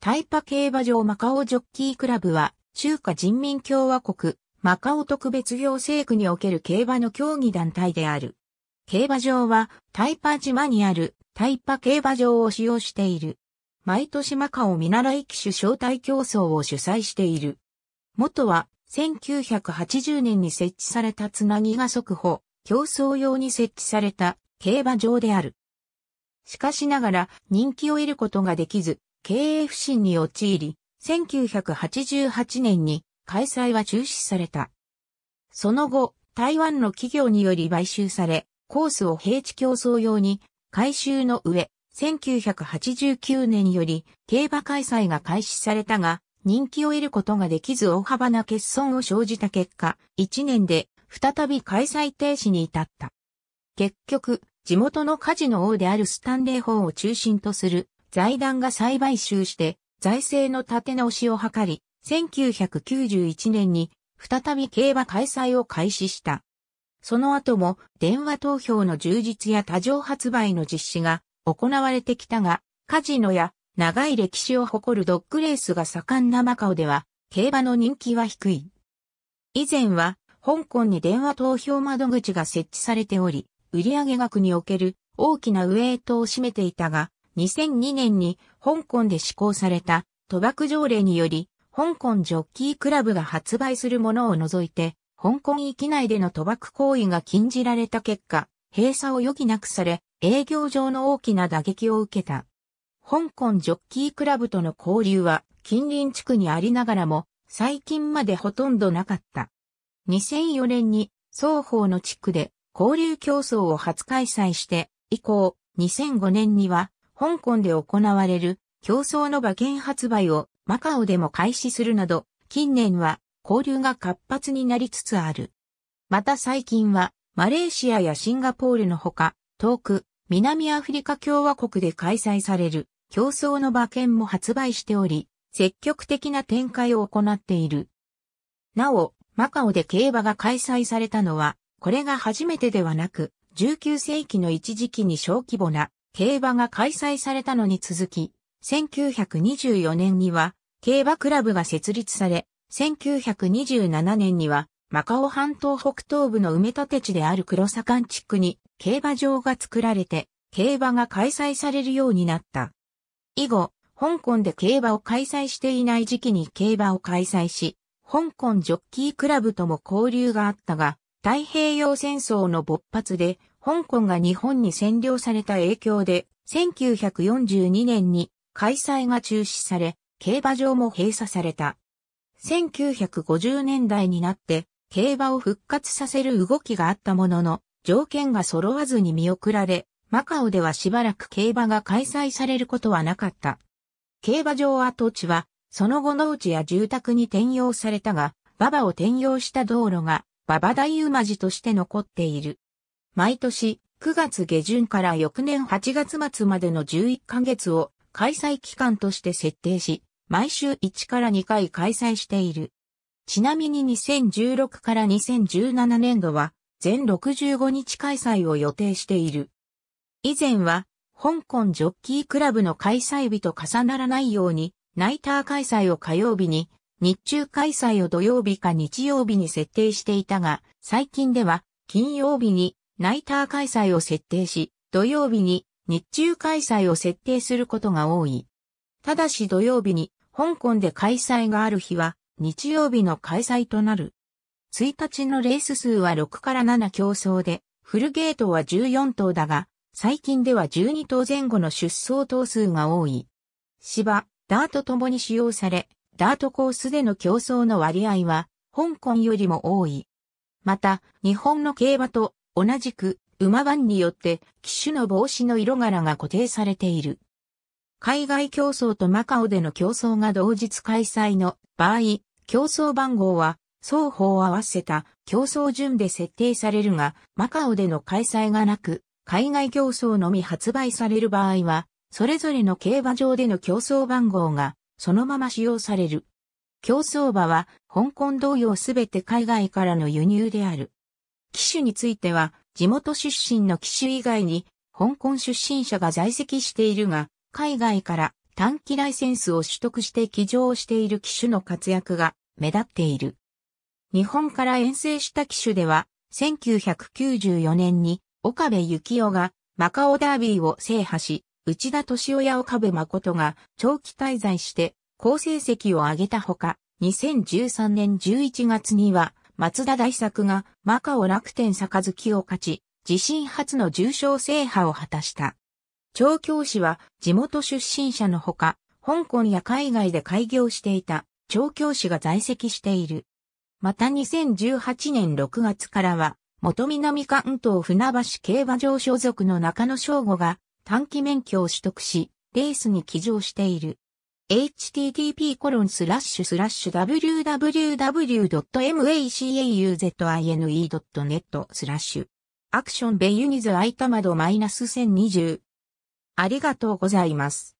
タイパ競馬場マカオジョッキークラブは、中華人民共和国、マカオ特別行政区における競馬の競技団体である。競馬場は、タイパ島にある、タイパ競馬場を使用している。毎年マカオ見習い機種招待競争を主催している。元は、1980年に設置されたつなぎが速報、競争用に設置された競馬場である。しかしながら人気を得ることができず、経営不振に陥り、1988年に開催は中止された。その後、台湾の企業により買収され、コースを平地競争用に改修の上、1989年より競馬開催が開始されたが、人気を得ることができず大幅な欠損を生じた結果、1年で再び開催停止に至った。結局、地元の火事の王であるスタンレー法を中心とする財団が再買収して財政の立て直しを図り、1991年に再び競馬開催を開始した。その後も電話投票の充実や多常発売の実施が行われてきたが、カジノや長い歴史を誇るドッグレースが盛んなマカオでは、競馬の人気は低い。以前は、香港に電話投票窓口が設置されており、売上額における大きなウェイトを占めていたが、2002年に香港で施行された賭博条例により、香港ジョッキークラブが発売するものを除いて、香港域内での賭博行為が禁じられた結果、閉鎖を余儀なくされ、営業上の大きな打撃を受けた。香港ジョッキークラブとの交流は近隣地区にありながらも、最近までほとんどなかった。2004年に双方の地区で交流競争を初開催して以降、2005年には香港で行われる競争の馬券発売をマカオでも開始するなど、近年は交流が活発になりつつある。また最近はマレーシアやシンガポールのほか、遠く南アフリカ共和国で開催される競争の馬券も発売しており、積極的な展開を行っている。なお、マカオで競馬が開催されたのはこれが初めてではなく、19世紀の一時期に小規模な競馬が開催されたのに続き、1924年には競馬クラブが設立され、1927年にはマカオ半島北東部の埋め立て地である黒坂間地区に競馬場が作られて、競馬が開催されるようになった。以後、香港で競馬を開催していない時期に競馬を開催し、香港ジョッキークラブとも交流があったが、太平洋戦争の勃発で、香港が日本に占領された影響で、1942年に開催が中止され、競馬場も閉鎖された。1950年代になって、競馬を復活させる動きがあったものの、条件が揃わずに見送られ、マカオではしばらく競馬が開催されることはなかった。競馬場跡地は、その後農地や住宅に転用されたが、馬場を転用した道路がババダイウマジとして残っている。毎年9月下旬から翌年8月末までの11ヶ月を開催期間として設定し、毎週1から2回開催している。ちなみに2016から2017年度は全65日開催を予定している。以前は香港ジョッキークラブの開催日と重ならないようにナイター開催を火曜日に日中開催を土曜日か日曜日に設定していたが、最近では金曜日にナイター開催を設定し、土曜日に日中開催を設定することが多い。ただし土曜日に香港で開催がある日は日曜日の開催となる。1日のレース数は6から7競争で、フルゲートは14頭だが、最近では12頭前後の出走頭数が多い。芝、ダートともに使用され、ダートコースでの競争の割合は、香港よりも多い。また、日本の競馬と同じく馬番によって騎手の帽子の色柄が固定されている。海外競争とマカオでの競争が同日開催の場合、競争番号は双方を合わせた競争順で設定されるが、マカオでの開催がなく、海外競争のみ発売される場合は、それぞれの競馬場での競争番号がそのまま使用される。競争馬は、香港同様すべて海外からの輸入である。機種については、地元出身の機種以外に、香港出身者が在籍しているが、海外から短期ライセンスを取得して起乗している機種の活躍が目立っている。日本から遠征した機種では、1994年に岡部幸男がマカオダービーを制覇し、内田敏夫や岡部誠が長期滞在して好成績を上げたほか、2013年11月には松田大作がマカオ楽天杯を勝ち、自身初の重賞制覇を果たした。調教師は地元出身者のほか、香港や海外で開業していた調教師が在籍している。また2018年6月からは、元南関東船橋競馬場所属の中野翔吾が短期免許を取得し、レースに騎乗している。http://www.macauzine.net スラッシュアクションベユニズアイタマド1020ありがとうございます。